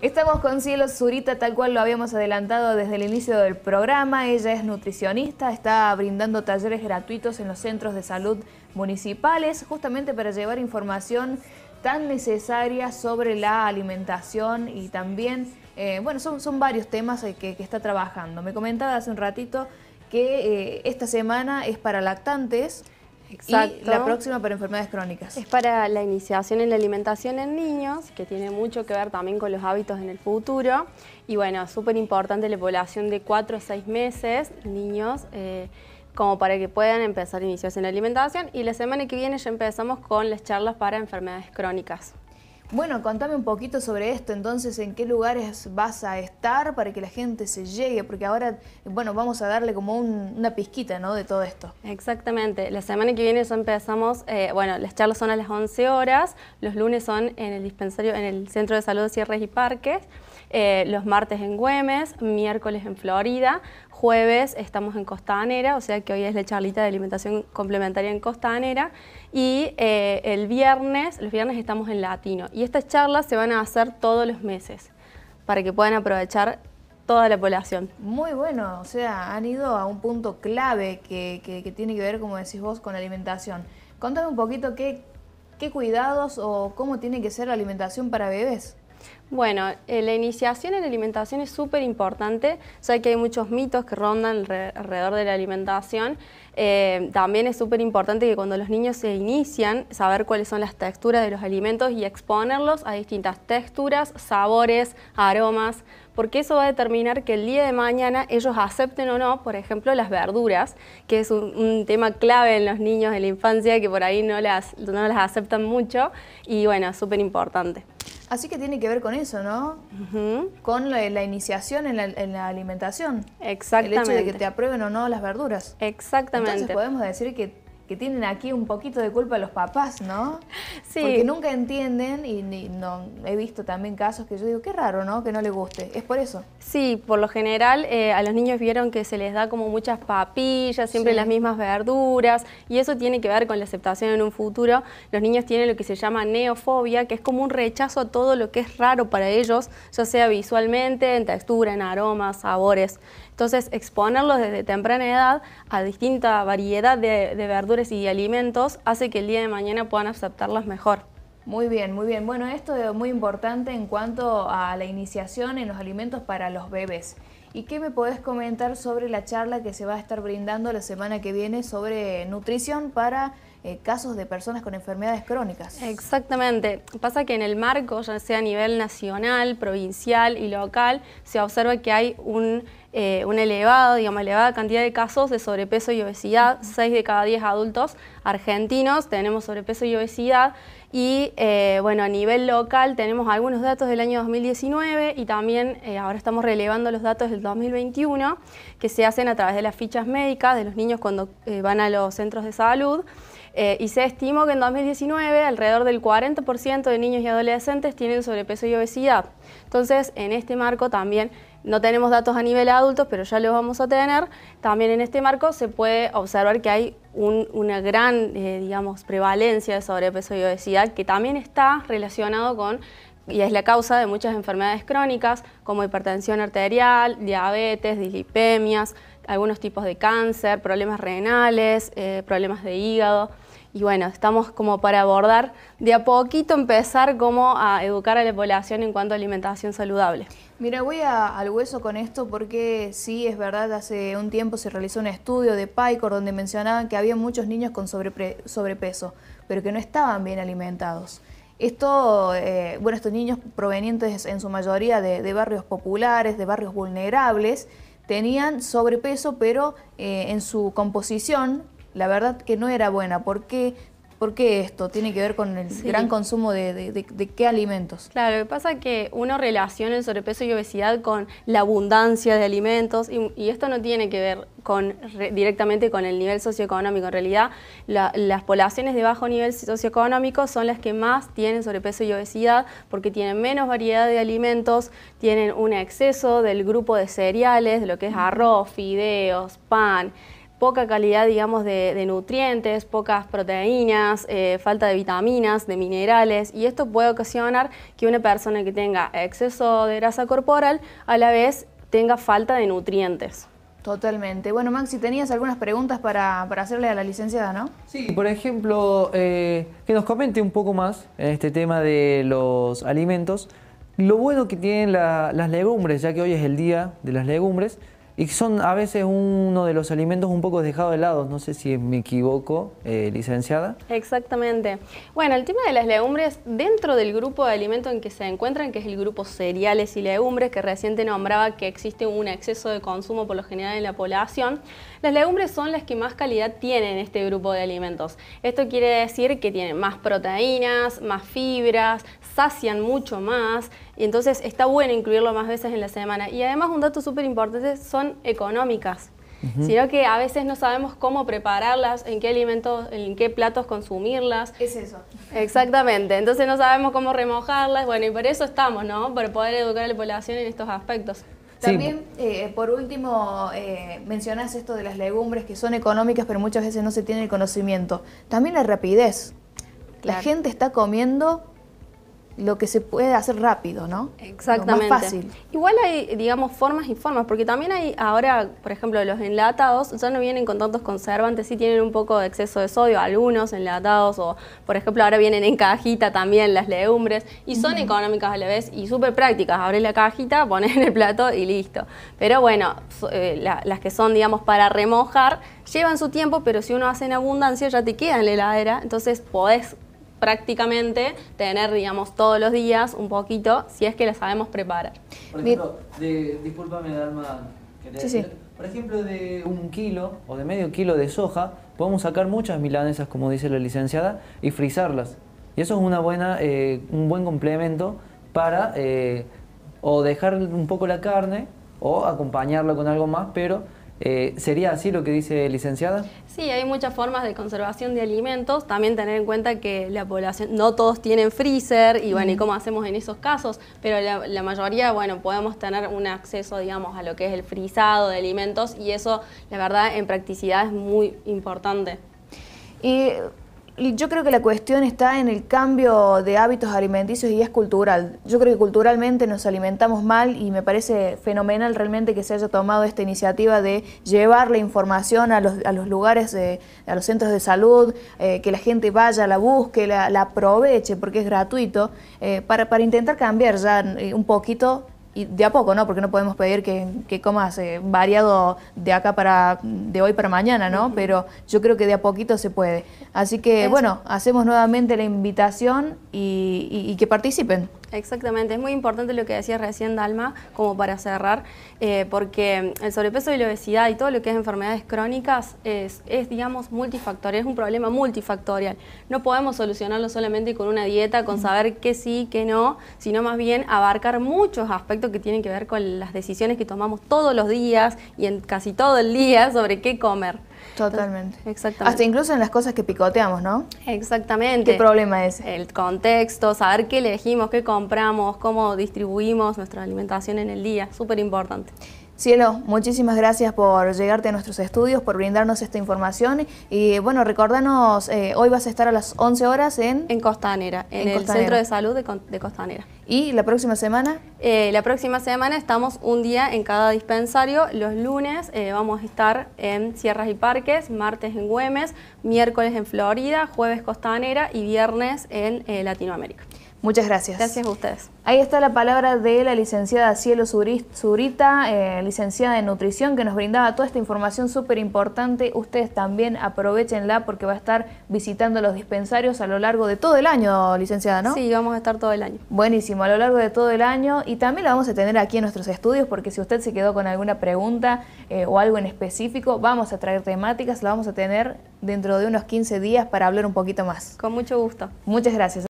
Estamos con Cielo Zurita, tal cual lo habíamos adelantado desde el inicio del programa. Ella es nutricionista, está brindando talleres gratuitos en los centros de salud municipales, justamente para llevar información tan necesaria sobre la alimentación y también, eh, bueno, son, son, varios temas eh, que, está trabajando. Me comentaba hace un ratito que eh, esta semana es para lactantes. Y la próxima para enfermedades crónicas. Es para la iniciación en la alimentación en niños, que tiene mucho que ver también con los hábitos en el futuro. Y bueno, súper importante la población de 4 a 6 meses, niños, eh, como para que puedan empezar a en la alimentación. Y la semana que viene ya empezamos con las charlas para enfermedades crónicas. Bueno, contame un poquito sobre esto, entonces, ¿en qué lugares vas a estar para que la gente se llegue? Porque ahora, bueno, vamos a darle como una pizquita, ¿no?, de todo esto. Exactamente. La semana que viene empezamos, eh, bueno, las charlas son a las 11 horas, los lunes son en el dispensario, en el Centro de Salud de Sierras y Parques, eh, los martes en Güemes, miércoles en Florida, jueves estamos en Costanera, o sea que hoy es la charlita de alimentación complementaria en Costanera, y eh, el viernes, los viernes estamos en Latino. Y estas charlas se van a hacer todos los meses para que puedan aprovechar toda la población. Muy bueno, o sea, han ido a un punto clave que, tiene que ver, como decís vos, con la alimentación. Contame un poquito qué cuidados o cómo tiene que ser la alimentación para bebés. Bueno, eh, la iniciación en la alimentación es súper importante, Sé que hay muchos mitos que rondan alrededor de la alimentación. Eh, también es súper importante que cuando los niños se inician, saber cuáles son las texturas de los alimentos y exponerlos a distintas texturas, sabores, aromas, porque eso va a determinar que el día de mañana ellos acepten o no, por ejemplo, las verduras, que es un, tema clave en los niños de la infancia, que por ahí no las, no las aceptan mucho, y bueno, súper importante. Así que tiene que ver con eso, ¿no? Con la, iniciación en la, en la, alimentación. Exactamente. El hecho de que te aprueben o no las verduras. Exactamente. Entonces podemos decir que que tienen aquí un poquito de culpa los papás, ¿no? Sí. Porque nunca entienden y, no, he visto también casos que yo digo, qué raro, ¿no? Que no le guste. ¿Es por eso? Sí, por lo general eh, a los niños vieron que se les da como muchas papillas, siempre las mismas verduras y eso tiene que ver con la aceptación en un futuro. Los niños tienen lo que se llama neofobia, que es como un rechazo a todo lo que es raro para ellos, ya sea visualmente, en textura, en aromas, sabores. Entonces, exponerlos desde temprana edad a distinta variedad de, verduras y alimentos hace que el día de mañana puedan aceptarlas mejor. Muy bien, muy bien. Bueno, esto es muy importante en cuanto a la iniciación en los alimentos para los bebés. ¿Y qué me podés comentar sobre la charla que se va a estar brindando la semana que viene sobre nutrición para eh, casos de personas con enfermedades crónicas. Exactamente. Pasa que en el marco, ya sea a nivel nacional, provincial y local, se observa que hay un, eh, una elevada, digamos, elevada cantidad de casos de sobrepeso y obesidad. 6 de cada 10 adultos argentinos tenemos sobrepeso y obesidad. Y eh, bueno, a nivel local tenemos algunos datos del año 2019 y también eh, ahora estamos relevando los datos del 2021 que se hacen a través de las fichas médicas de los niños cuando van a los centros de salud. Eh, y se estimó que en 2019 alrededor del 40% de niños y adolescentes tienen sobrepeso y obesidad. Entonces, en este marco también, no tenemos datos a nivel adultos, pero ya los vamos a tener, también en este marco se puede observar que hay una gran, eh, digamos, prevalencia de sobrepeso y obesidad que también está relacionado con y es la causa de muchas enfermedades crónicas como hipertensión arterial, diabetes, dislipemias, algunos tipos de cáncer, problemas renales, eh, problemas de hígado. Y bueno, estamos como para abordar de a poquito empezar como a educar a la población en cuanto a alimentación saludable. Mira, voy al hueso con esto porque sí, es verdad, hace un tiempo se realizó un estudio de PICOR donde mencionaban que había muchos niños con sobrepeso, pero que no estaban bien alimentados. Esto, eh, bueno, estos niños provenientes en su mayoría de barrios populares, de barrios vulnerables, tenían sobrepeso, pero eh, en su composición la verdad que no era buena. porque ¿Por qué esto? ¿Tiene que ver con el gran consumo de, qué alimentos? Claro, lo que pasa es que uno relaciona el sobrepeso y obesidad con la abundancia de alimentos y, esto no tiene que ver con, directamente con el nivel socioeconómico. En realidad, las poblaciones de bajo nivel socioeconómico son las que más tienen sobrepeso y obesidad porque tienen menos variedad de alimentos, tienen un exceso del grupo de cereales, de lo que es mm. arroz, fideos, pan poca calidad, digamos, de, nutrientes, pocas proteínas, eh, falta de vitaminas, de minerales, y esto puede ocasionar que una persona que tenga exceso de grasa corporal a la vez tenga falta de nutrientes. Totalmente. Bueno, Max, si tenías algunas preguntas para, hacerle a la licenciada, ¿no? Sí, por ejemplo, eh, que nos comente un poco más este tema de los alimentos, lo bueno que tienen las legumbres, ya que hoy es el día de las legumbres, y son a veces uno de los alimentos un poco dejados de lado, no sé si me equivoco, eh, licenciada. Exactamente. Bueno, el tema de las legumbres, dentro del grupo de alimentos en que se encuentran, que es el grupo cereales y legumbres, que reciente nombraba que existe un exceso de consumo por lo general en la población, las legumbres son las que más calidad tienen este grupo de alimentos. Esto quiere decir que tienen más proteínas, más fibras, sacian mucho más y entonces está bueno incluirlo más veces en la semana. Y además un dato súper importante son económicas, sino que a veces no sabemos cómo prepararlas, en qué alimentos, en qué platos consumirlas. Es eso. Exactamente, entonces no sabemos cómo remojarlas, bueno, y por eso estamos, ¿no? Para poder educar a la población en estos aspectos. También, eh, por último, eh, mencionas esto de las legumbres que son económicas, pero muchas veces no se tiene el conocimiento. También la rapidez. La gente está comiendo lo que se puede hacer rápido, ¿no? Exactamente. Lo fácil. Igual hay, digamos, formas y formas, porque también hay ahora, por ejemplo, los enlatados ya no vienen con tantos conservantes, sí tienen un poco de exceso de sodio, algunos enlatados, o por ejemplo, ahora vienen en cajita también las legumbres, y son económicas a la vez y súper prácticas. Abres la cajita, pones en el plato y listo. Pero bueno, eh, las que son, digamos, para remojar, llevan su tiempo, pero si uno hace en abundancia ya te queda en la heladera, entonces podés prácticamente tener, digamos, todos los días un poquito, si es que la sabemos preparar. Por ejemplo, de, discúlpame, Por ejemplo, de un kilo o de medio kilo de soja, podemos sacar muchas milanesas, como dice la licenciada, y frizarlas. Y eso es una buena, eh, un buen complemento para eh, o dejar un poco la carne o acompañarla con algo más, pero eh, ¿Sería así lo que dice licenciada? Sí, hay muchas formas de conservación de alimentos. También tener en cuenta que la población, no todos tienen freezer y bueno, ¿y cómo hacemos en esos casos? Pero la, mayoría, bueno, podemos tener un acceso, digamos, a lo que es el frisado de alimentos y eso, la verdad, en practicidad es muy importante. Y yo creo que la cuestión está en el cambio de hábitos alimenticios y es cultural. Yo creo que culturalmente nos alimentamos mal y me parece fenomenal realmente que se haya tomado esta iniciativa de llevar la información a los, lugares, de, a los centros de salud, eh, que la gente vaya, la busque, la, aproveche porque es gratuito, eh, para intentar cambiar ya eh, un poquito y de a poco, ¿no? Porque no podemos pedir que, comas eh, variado de acá para, de hoy para mañana, ¿no? Pero yo creo que de a poquito se puede. Así que, bueno, hacemos nuevamente la invitación y, que participen. Exactamente, es muy importante lo que decía recién Dalma, como para cerrar, eh, porque el sobrepeso y la obesidad y todo lo que es enfermedades crónicas es, digamos, multifactorial, es un problema multifactorial. No podemos solucionarlo solamente con una dieta, con saber qué sí, qué no, sino más bien abarcar muchos aspectos que tiene que ver con las decisiones que tomamos todos los días y en casi todo el día sobre qué comer. Totalmente. exactamente. Hasta incluso en las cosas que picoteamos, ¿no? Exactamente. ¿Qué problema es? El contexto, saber qué elegimos, qué compramos, cómo distribuimos nuestra alimentación en el día, súper importante. Cielo, muchísimas gracias por llegarte a nuestros estudios, por brindarnos esta información y bueno, recordanos, eh, hoy vas a estar a las 11 horas en... En Costanera, en, el Centro de Salud de, Costanera. ¿Y la próxima semana? Eh, la próxima semana estamos un día en cada dispensario, los lunes eh, vamos a estar en Sierras y Parques, martes en Güemes, miércoles en Florida, jueves Costanera y viernes en Latinoamérica. Muchas gracias. Gracias a ustedes. Ahí está la palabra de la licenciada Cielo Zurita, eh, licenciada en nutrición, que nos brindaba toda esta información súper importante. Ustedes también aprovechenla porque va a estar visitando los dispensarios a lo largo de todo el año, licenciada, ¿no? Sí, vamos a estar todo el año. Buenísimo, a lo largo de todo el año. Y también la vamos a tener aquí en nuestros estudios porque si usted se quedó con alguna pregunta eh, o algo en específico, vamos a traer temáticas, la vamos a tener dentro de unos 15 días para hablar un poquito más. Con mucho gusto. Muchas gracias.